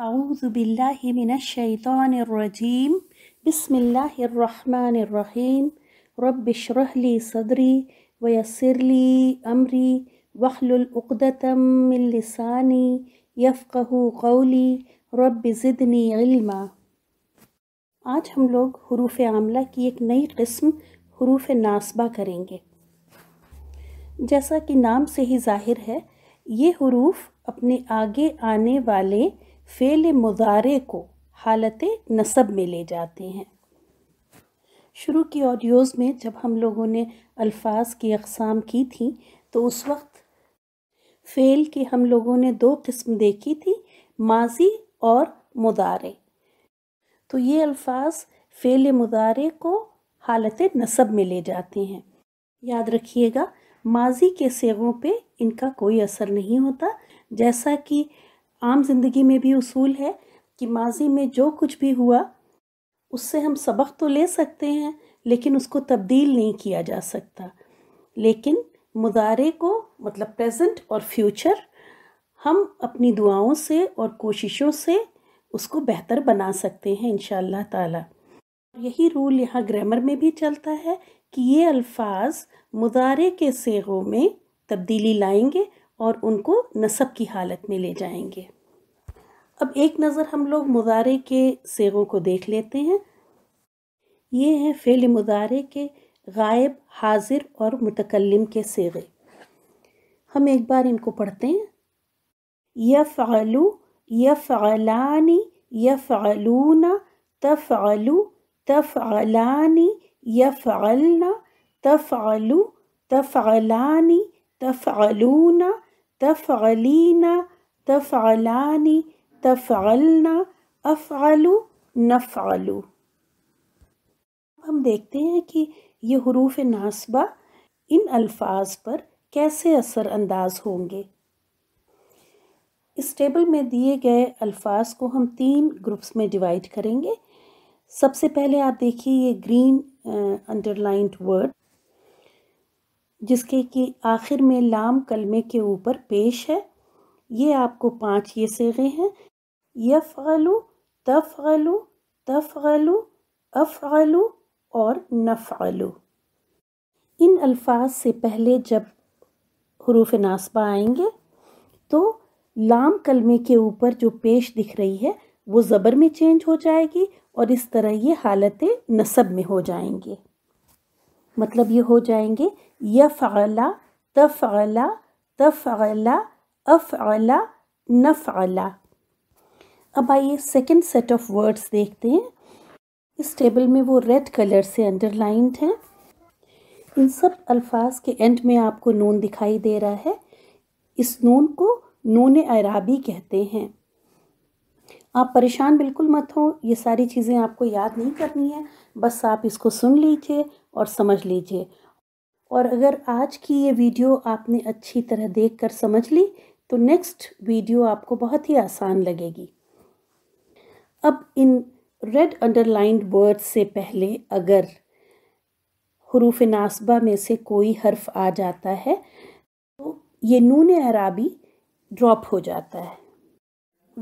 ويسر لي أمري सदरी वयसरली अमरी لساني यफ़क़ू कौली رب زدني علما आज हम लोग हरूफ आमला की एक नई किस्म हरूफ नासबा करेंगे जैसा कि नाम से ही जाहिर है ये हरूफ अपने आगे आने वाले फ़ेल मुदारे को हालत नसब में ले जाते हैं शुरू की ऑडियोज़ में जब हम लोगों ने अल्फाज की अकसाम की थी तो उस वक्त फ़ेल की हम लोगों ने दो किस्म देखी थी माजी और मुदारे तो ये अल्फाज फ़ेल मुदारे को हालत नसब में ले जाते हैं याद रखिएगा माजी के सेगों पे इनका कोई असर नहीं होता जैसा कि आम ज़िंदगी में भी उसूल है कि माजी में जो कुछ भी हुआ उससे हम सबक तो ले सकते हैं लेकिन उसको तब्दील नहीं किया जा सकता लेकिन मुदारे को मतलब प्रेजेंट और फ्यूचर हम अपनी दुआओं से और कोशिशों से उसको बेहतर बना सकते हैं इन ताला यही रूल यहाँ ग्रामर में भी चलता है कि ये अल्फाज मुदारे के सेगों में तब्दीली लाएंगे और उनको नसब की हालत में ले जाएंगे अब एक नज़र हम लोग मुदारे के सेगों को देख लेते हैं ये हैं फ़ेल मुदारे के गायब हाजिर और मुतकलम के सेगे हम एक बार इनको पढ़ते हैं यफ़लू यफ़लानी यफ़लूना तफ़लू तफ़लानी यफ़लना तफ़लू तफ़लानी तफ़लूना तफ़लीना तफ़लानी तफ़लना अफ़ालू नफ़ालू हम देखते हैं कि ये हरूफ नासबा इन अल्फाज पर कैसे असर अंदाज होंगे इस टेबल में दिए गए अल्फाज को हम तीन ग्रुप्स में डिवाइड करेंगे सबसे पहले आप देखिए ये ग्रीन अंडरलाइंड वर्ड जिसके कि आखिर में लाम कलमे के ऊपर पेश है ये आपको पांच ये सेगे हैं यफ़लु तफ़लु तफ़लु अफ़लु और नफ़लु इन अल्फाज से पहले जब हरूफ नासबा आएंगे तो लाम कलमे के ऊपर जो पेश दिख रही है वो ज़बर में चेंज हो जाएगी और इस तरह ये हालत नसब में हो जाएंगे मतलब ये हो जाएंगे यफ़ला तफ़ला तफ़ला अफ़ला नफ़ला अब आइए सेकेंड सेट ऑफ वर्ड्स देखते हैं इस टेबल में वो रेड कलर से अंडरलाइंड हैं इन सब अल्फाज के एंड में आपको नून दिखाई दे रहा है इस नून को नून अराबी कहते हैं आप परेशान बिल्कुल मत हो ये सारी चीज़ें आपको याद नहीं करनी है बस आप इसको सुन लीजिए और समझ लीजिए और अगर आज की ये वीडियो आपने अच्छी तरह देख कर समझ ली तो नेक्स्ट वीडियो आपको बहुत ही आसान लगेगी अब इन रेड अंडरलाइंड वर्ड से पहले अगर हरूफ नासबा में से कोई हर्फ आ जाता है तो ये नून अराबी ड्रॉप हो जाता है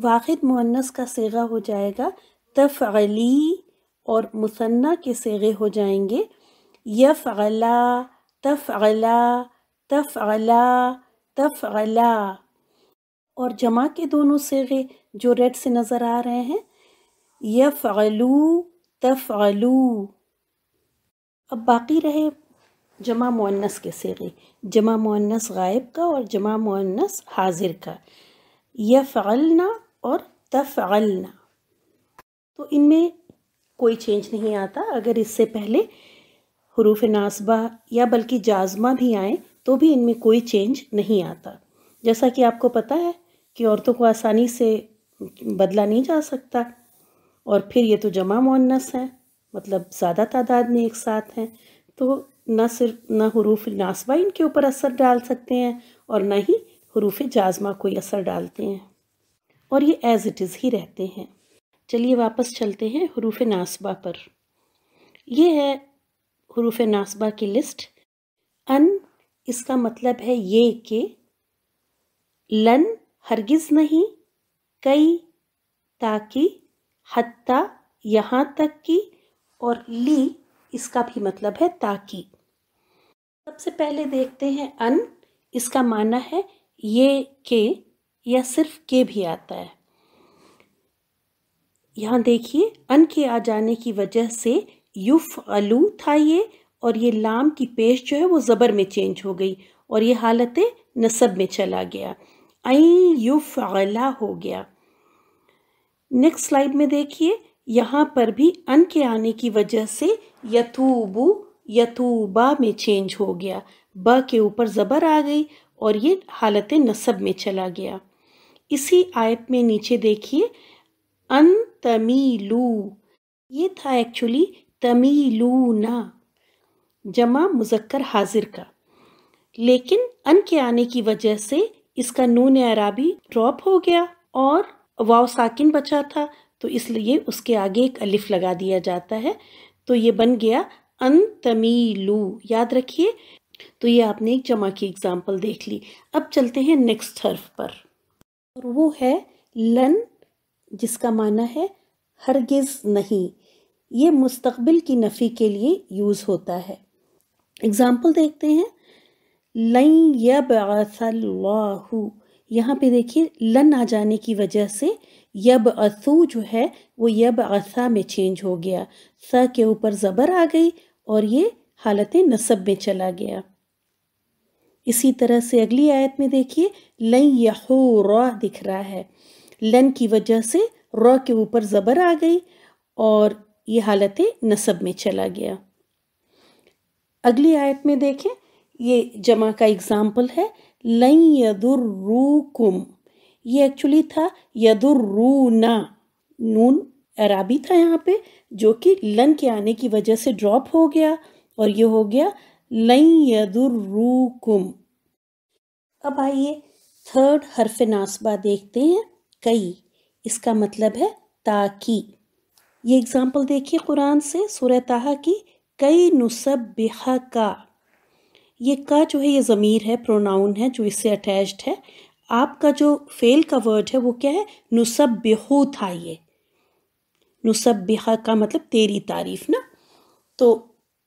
वाहिद मुन्नस का सेगा हो जाएगा तफ़ली और मुसन्ना के सेगे हो जाएंगे यफ़ला तफ़ला तफ़ला तफ़ला और जमा के दोनों सेगे जो रेड से नज़र आ रहे हैं यफ़लू तफ़लू अब बाकी रहे जमा मुन्नस के सिगे जमा मुन्नस गायब का और जमा मुन्नस हाजिर का यफ़लना और तफ़लना तो इनमें कोई चेंज नहीं आता अगर इससे पहले हरूफ नासबा या बल्कि जाजमा भी आए तो भी इनमें कोई चेंज नहीं आता जैसा कि आपको पता है कि औरतों को आसानी से बदला नहीं जा सकता और फिर ये तो जमा मोनस है मतलब ज़्यादा तादाद में एक साथ हैं तो ना सिर्फ ना हरूफ नासवा इनके ऊपर असर डाल सकते हैं और ना ही हरूफ जाजमा कोई असर डालते हैं और ये एज़ इट इज़ ही रहते हैं चलिए वापस चलते हैं हरूफ नासबा पर ये है हरूफ नासबा की लिस्ट अन इसका मतलब है ये कि लन हरगिज़ नहीं कई ताकि हत्ता यहाँ तक की और ली इसका भी मतलब है ताकि सबसे पहले देखते हैं अन इसका माना है ये के या सिर्फ के भी आता है यहाँ देखिए अन के आ जाने की वजह से युफ अलू था ये और ये लाम की पेश जो है वो ज़बर में चेंज हो गई और ये हालत नसब में चला गया ऐ युफ अला हो गया नेक्स्ट स्लाइड में देखिए यहाँ पर भी अन के आने की वजह से यथूबू यथूबा में चेंज हो गया ब के ऊपर ज़बर आ गई और ये हालत नसब में चला गया इसी आयत में नीचे देखिए अन तमीलू ये था एक्चुअली तमीलू ना जमा मुजक्कर हाजिर का लेकिन अन के आने की वजह से इसका नून अराबी ड्रॉप हो गया और वाव साकिन बचा था तो इसलिए उसके आगे एक अलिफ लगा दिया जाता है तो ये बन गया अन तमीलू याद रखिए तो ये आपने एक जमा की एग्जाम्पल देख ली अब चलते हैं नेक्स्ट हर्फ पर और वो है लन जिसका माना है हरगिज़ नहीं ये मुस्तकबिल की नफ़ी के लिए यूज़ होता है एग्ज़ाम्पल देखते हैं लई यब यहाँ पे देखिए लन आ जाने की वजह से यब असू जो है वो यब असा में चेंज हो गया स के ऊपर ज़बर आ गई और ये हालत नसब में चला गया इसी तरह से अगली आयत में देखिए लन यहो रॉ दिख रहा है लन की वजह से रॉ के ऊपर ज़बर आ गई और ये हालत नसब में चला गया अगली आयत में देखें ये जमा का एग्ज़ाम्पल है लन यदुर्रूकुम ये एक्चुअली था यदुर्रूना नून अराबी था यहाँ पे जो कि लन के आने की वजह से ड्रॉप हो गया और ये हो गया लई यदुर्रूकुम अब आइए थर्ड हरफ नासबा देखते हैं कई इसका मतलब है ताकि ये एग्ज़ाम्पल देखिए कुरान से सुरताहा की कई नुसब बिहा का ये का जो है ये ज़मीर है प्रोनाउन है जो इससे अटैच्ड है आपका जो फेल का वर्ड है वो क्या है नुसब बेहो था ये नुसब बेहा का मतलब तेरी तारीफ ना तो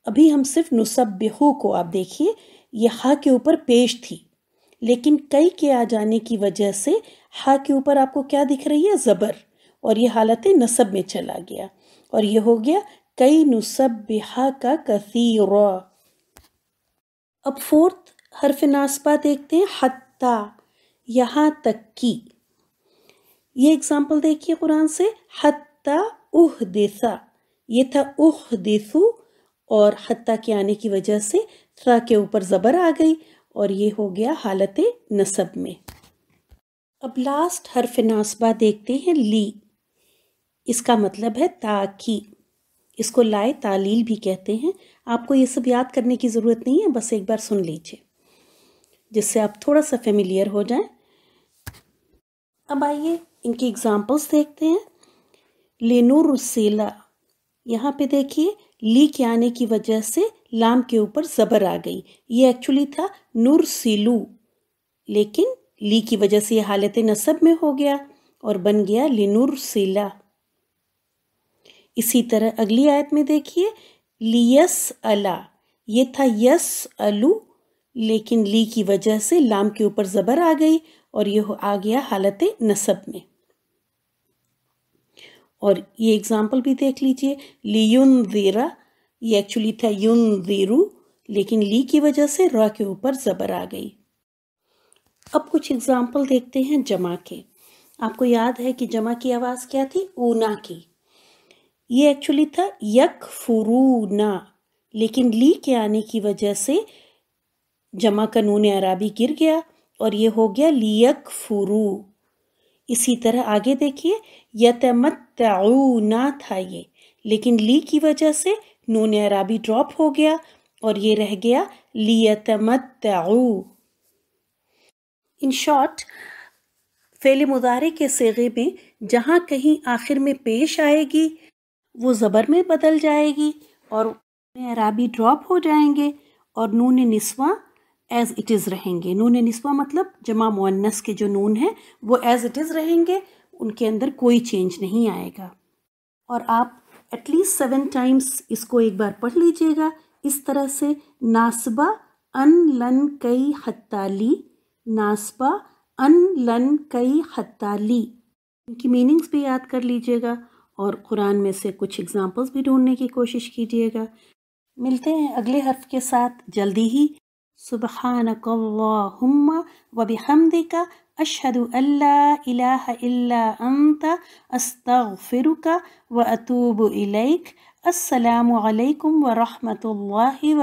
अभी हम सिर्फ नुसब बेहो को आप देखिए ये हा के ऊपर पेश थी लेकिन कई के आ जाने की वजह से हा के ऊपर आपको क्या दिख रही है ज़बर और ये हालत नसब में चला गया और ये हो गया कई नुसब बेहा का कसी अब फोर्थ हर्फ नासबा देखते हैं हत्ता यहाँ तक की ये एग्ज़ाम्पल देखिए कुरान से हत्ता उह देसा ये था उह देसु और हत्ता के आने की वजह से था के ऊपर ज़बर आ गई और ये हो गया हालत नसब में अब लास्ट हर्फ नासबा देखते हैं ली इसका मतलब है ताकि इसको लाए तालील भी कहते हैं आपको ये सब याद करने की ज़रूरत नहीं है बस एक बार सुन लीजिए जिससे आप थोड़ा सा फेमिलियर हो जाएं अब आइए इनकी एग्जांपल्स देखते हैं लेनोर यहाँ पे देखिए ली के आने की वजह से लाम के ऊपर ज़बर आ गई ये एक्चुअली था नूर सिलू लेकिन ली की वजह से ये हालत नसब में हो गया और बन गया लिनूर सिला इसी तरह अगली आयत में देखिए लियस अला ये था यस अलू लेकिन ली की वजह से लाम के ऊपर ज़बर आ गई और यह आ गया हालत नसब में और ये एग्ज़ाम्पल भी देख लीजिए लियुन ज़ीरा ये एक्चुअली था युन ज़ीरू लेकिन ली की वजह से र के ऊपर ज़बर आ गई अब कुछ एग्ज़ाम्पल देखते हैं जमा के आपको याद है कि जमा की आवाज़ क्या थी ऊना की ये एक्चुअली था यक फुरूना लेकिन ली के आने की वजह से जमा कानून अराबी गिर गया और ये हो गया लियक फुरू इसी तरह आगे देखिए ना था ये लेकिन ली की वजह से नून अराबी ड्रॉप हो गया और ये रह गया लियतमत्तऊ इन शॉर्ट फेल मुदारे के सेगे में जहाँ कहीं आखिर में पेश आएगी वो ज़बर में बदल जाएगी और अराबी ड्रॉप हो जाएंगे और नून नस्वा एज़ इट इज़ रहेंगे नून नस्वा मतलब जमा मुन्नस के जो नून हैं वो एज़ इट इज़ रहेंगे उनके अंदर कोई चेंज नहीं आएगा और आप एटलीस्ट सेवन टाइम्स इसको एक बार पढ़ लीजिएगा इस तरह से नासबा अन लन कई हत्ताली नासबा अन लन कई हत्ताली इनकी मीनिंग्स भी याद कर लीजिएगा और कुरान में से कुछ एग्ज़ाम्पल्स भी ढूंढने की कोशिश कीजिएगा मिलते हैं अगले हर्फ के साथ जल्दी ही सुबह व बिहमदिका अशहदु अल्ला इलाहा इल्ला अंता व अतूबु इलैक अस्सलाम वालेकुम व रहमतुल्लाहि